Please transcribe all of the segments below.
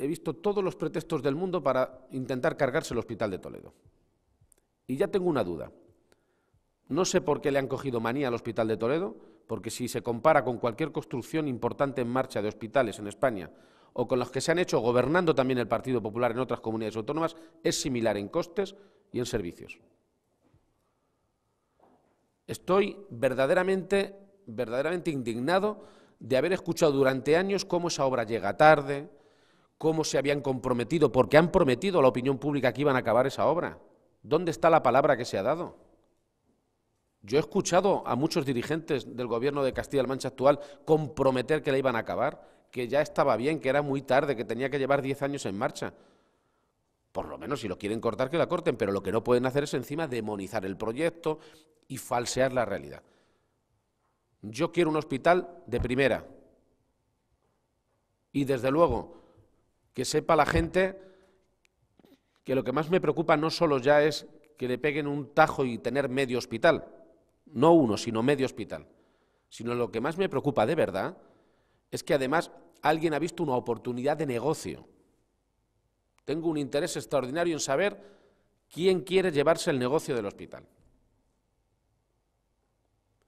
he visto todos los pretextos del mundo para intentar cargarse el Hospital de Toledo. Y ya tengo una duda. No sé por qué le han cogido manía al Hospital de Toledo, porque si se compara con cualquier construcción importante en marcha de hospitales en España o con los que se han hecho gobernando también el Partido Popular en otras comunidades autónomas, es similar en costes y en servicios. Estoy verdaderamente, verdaderamente indignado de haber escuchado durante años cómo esa obra llega tarde, cómo se habían comprometido, porque han prometido a la opinión pública que iban a acabar esa obra. ¿Dónde está la palabra que se ha dado? Yo he escuchado a muchos dirigentes del gobierno de Castilla-La Mancha actual comprometer que la iban a acabar, que ya estaba bien, que era muy tarde, que tenía que llevar 10 años en marcha. Por lo menos si lo quieren cortar, que la corten, pero lo que no pueden hacer es encima demonizar el proyecto y falsear la realidad. Yo quiero un hospital de primera. Y desde luego, que sepa la gente que lo que más me preocupa no solo ya es que le peguen un tajo y tener medio hospital, no uno, sino medio hospital, sino lo que más me preocupa de verdad es que además alguien ha visto una oportunidad de negocio. Tengo un interés extraordinario en saber quién quiere llevarse el negocio del hospital.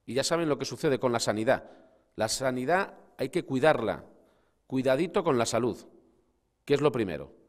Y ya saben lo que sucede con la sanidad. La sanidad hay que cuidarla. Cuidadito con la salud. ¿Qué es lo primero?